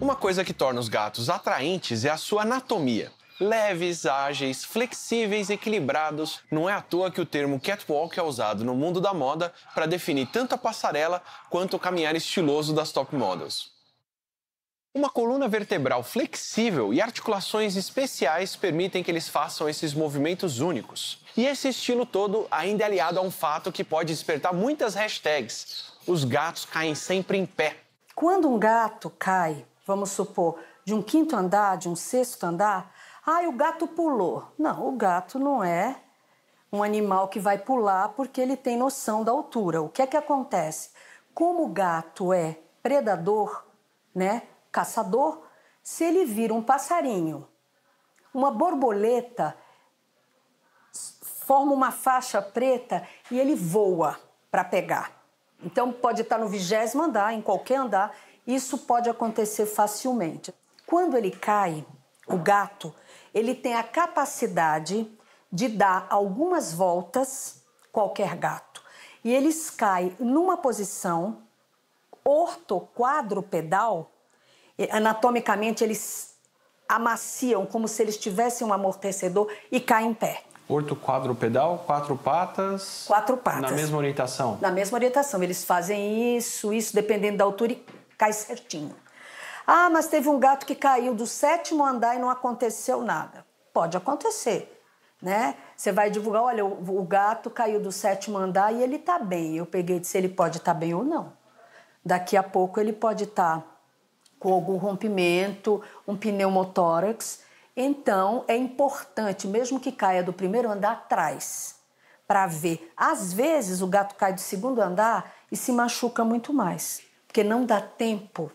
Uma coisa que torna os gatos atraentes é a sua anatomia. Leves, ágeis, flexíveis, equilibrados, não é à toa que o termo catwalk é usado no mundo da moda para definir tanto a passarela quanto o caminhar estiloso das top models. Uma coluna vertebral flexível e articulações especiais permitem que eles façam esses movimentos únicos. E esse estilo todo ainda é aliado a um fato que pode despertar muitas hashtags: os gatos caem sempre em pé. Quando um gato cai, vamos supor, de um quinto andar, de um sexto andar, ah, o gato pulou. Não, o gato não é um animal que vai pular porque ele tem noção da altura. O que é que acontece? Como o gato é predador, né, caçador, se ele vira um passarinho, uma borboleta forma uma faixa preta e ele voa para pegar. Então pode estar no vigésimo andar, em qualquer andar, isso pode acontecer facilmente. Quando ele cai, o gato, ele tem a capacidade de dar algumas voltas, qualquer gato, e eles caem numa posição ortoquadrupedal, anatomicamente eles amaciam como se eles tivessem um amortecedor e caem em pé. Ortoquadrupedal, quatro patas. Quatro patas. Na mesma orientação. Na mesma orientação. Eles fazem isso, isso, dependendo da altura e cai certinho. Ah, mas teve um gato que caiu do sétimo andar e não aconteceu nada. Pode acontecer, né? Você vai divulgar, olha, o, o gato caiu do sétimo andar e ele está bem. Eu peguei se ele pode estar tá bem ou não. Daqui a pouco ele pode estar tá com algum rompimento, um pneumotórax. Então, é importante, mesmo que caia do primeiro andar, atrás, para ver. Às vezes, o gato cai do segundo andar e se machuca muito mais porque não dá tempo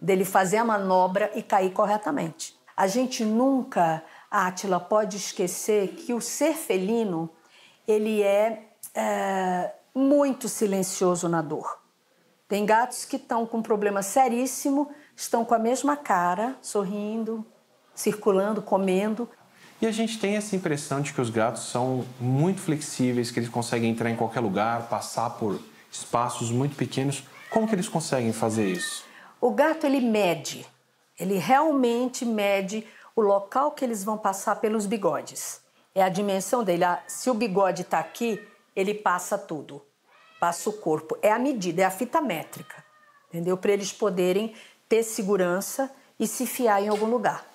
dele fazer a manobra e cair corretamente. A gente nunca, Átila, pode esquecer que o ser felino ele é, é muito silencioso na dor. Tem gatos que estão com um problema seríssimo, estão com a mesma cara, sorrindo, circulando, comendo. E a gente tem essa impressão de que os gatos são muito flexíveis, que eles conseguem entrar em qualquer lugar, passar por espaços muito pequenos. Como que eles conseguem fazer isso? O gato ele mede, ele realmente mede o local que eles vão passar pelos bigodes. É a dimensão dele. Ah, se o bigode está aqui, ele passa tudo, passa o corpo. É a medida, é a fita métrica, entendeu? Para eles poderem ter segurança e se fiar em algum lugar.